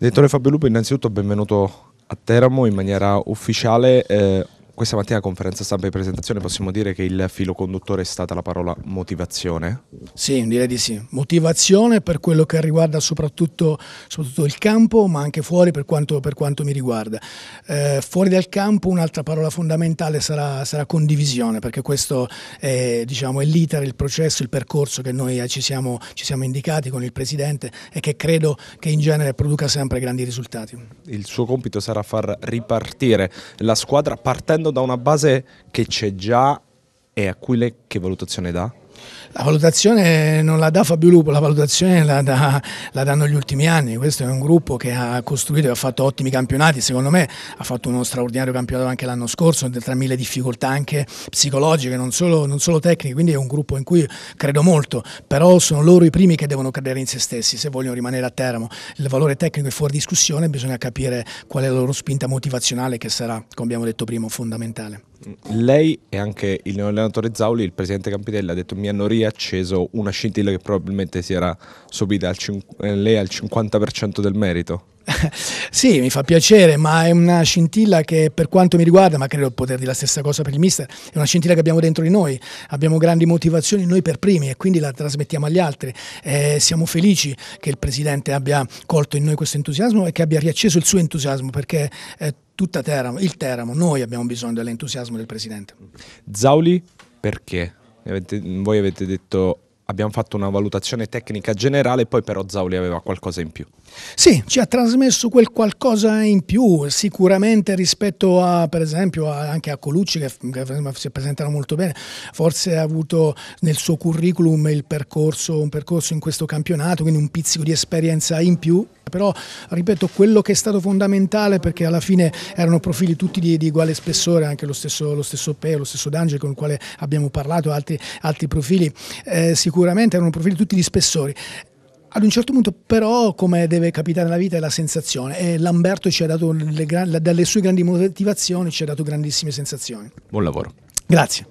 Direttore Fabio Lupo, innanzitutto benvenuto a Teramo in maniera ufficiale. Eh, questa mattina conferenza stampa e presentazione possiamo dire che il filo conduttore è stata la parola motivazione? Sì, direi di sì. Motivazione per quello che riguarda soprattutto, soprattutto il campo, ma anche fuori per quanto, per quanto mi riguarda. Eh, fuori dal campo un'altra parola fondamentale sarà, sarà, condivisione, perché questo è, diciamo, è l'iter, il processo, il percorso che noi ci siamo, ci siamo indicati con il Presidente e che credo che in genere produca sempre grandi risultati. Il suo compito sarà far ripartire la squadra partendo partendo da una base che c'è già e a cui lei che valutazione dà? La valutazione non la dà Fabio Lupo, la valutazione la, dà, la, danno gli ultimi anni. Questo è un gruppo che ha costruito e ha fatto ottimi campionati. Secondo me ha fatto uno straordinario campionato anche l'anno scorso, tra mille difficoltà anche psicologiche, non solo, non solo tecniche. Quindi è un gruppo in cui credo molto. Però sono loro i primi che devono credere in se stessi se vogliono rimanere a Teramo. Il valore tecnico è fuori discussione, bisogna capire qual è la loro spinta motivazionale che sarà, come abbiamo detto prima, fondamentale lei e anche il allenatore Zauli, il presidente Campidelli, ha detto mi hanno riacceso una scintilla che probabilmente si era subita al eh, lei al 50% del merito. sì, mi fa piacere, ma è una scintilla che per quanto mi riguarda, ma credo poter dire la stessa cosa per il mister, è una scintilla che abbiamo dentro di noi, abbiamo grandi motivazioni noi per primi e quindi la trasmettiamo agli altri. Eh, siamo felici che il presidente abbia colto in noi questo entusiasmo e che abbia riacceso il suo entusiasmo perché... Eh, tutta Teramo, il Teramo, noi abbiamo bisogno dell'entusiasmo del Presidente. Zauli perché? Voi avete detto abbiamo fatto una valutazione tecnica generale, poi però Zauli aveva qualcosa in più. Sì, ci ha trasmesso quel qualcosa in più, sicuramente rispetto a, per esempio, a, anche a Colucci che, che si presentano molto bene, forse ha avuto nel suo curriculum il percorso, un percorso in questo campionato, quindi un pizzico di esperienza in più però ripeto quello che è stato fondamentale perché alla fine erano profili tutti di, di uguale spessore anche lo stesso, lo stesso Peo, lo stesso D'Angelo con il quale abbiamo parlato altri, altri profili eh, sicuramente sicuramente erano profili tutti di spessori. Ad un certo punto però, come deve capitare nella vita, è la sensazione e Lamberto ci ha dato, le, dalle sue grandi motivazioni, ci ha dato grandissime sensazioni. Buon lavoro. Grazie.